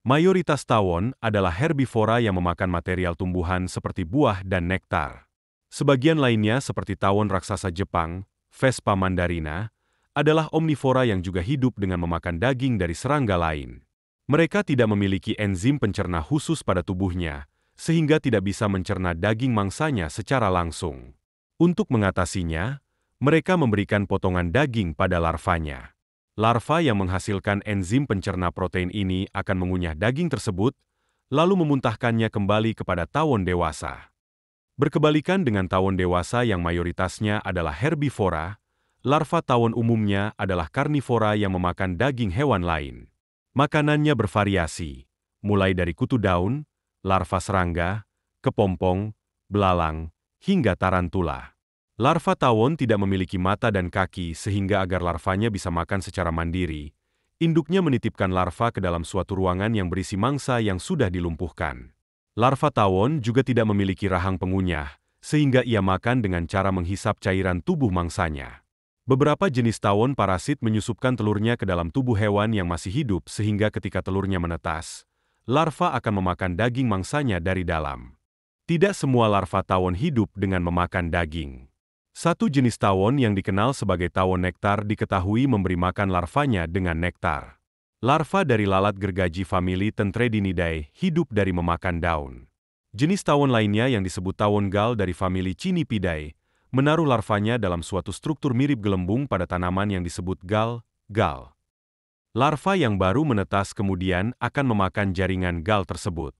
Mayoritas tawon adalah herbivora yang memakan material tumbuhan seperti buah dan nektar. Sebagian lainnya seperti tawon raksasa Jepang, Vespa mandarina, adalah omnivora yang juga hidup dengan memakan daging dari serangga lain. Mereka tidak memiliki enzim pencerna khusus pada tubuhnya, sehingga tidak bisa mencerna daging mangsanya secara langsung. Untuk mengatasinya, mereka memberikan potongan daging pada larvanya. Larva yang menghasilkan enzim pencerna protein ini akan mengunyah daging tersebut, lalu memuntahkannya kembali kepada tawon dewasa. Berkebalikan dengan tawon dewasa yang mayoritasnya adalah herbivora, larva tawon umumnya adalah karnivora yang memakan daging hewan lain. Makanannya bervariasi, mulai dari kutu daun, larva serangga, kepompong, belalang, hingga tarantula. Larva tawon tidak memiliki mata dan kaki sehingga agar larvanya bisa makan secara mandiri, induknya menitipkan larva ke dalam suatu ruangan yang berisi mangsa yang sudah dilumpuhkan. Larva tawon juga tidak memiliki rahang pengunyah, sehingga ia makan dengan cara menghisap cairan tubuh mangsanya. Beberapa jenis tawon parasit menyusupkan telurnya ke dalam tubuh hewan yang masih hidup sehingga ketika telurnya menetas, larva akan memakan daging mangsanya dari dalam. Tidak semua larva tawon hidup dengan memakan daging. Satu jenis tawon yang dikenal sebagai tawon nektar diketahui memberi makan larvanya dengan nektar. Larva dari lalat gergaji famili Tentredinidae hidup dari memakan daun. Jenis tawon lainnya yang disebut tawon gal dari famili Cinipidae menaruh larvanya dalam suatu struktur mirip gelembung pada tanaman yang disebut gal, gal. Larva yang baru menetas kemudian akan memakan jaringan gal tersebut.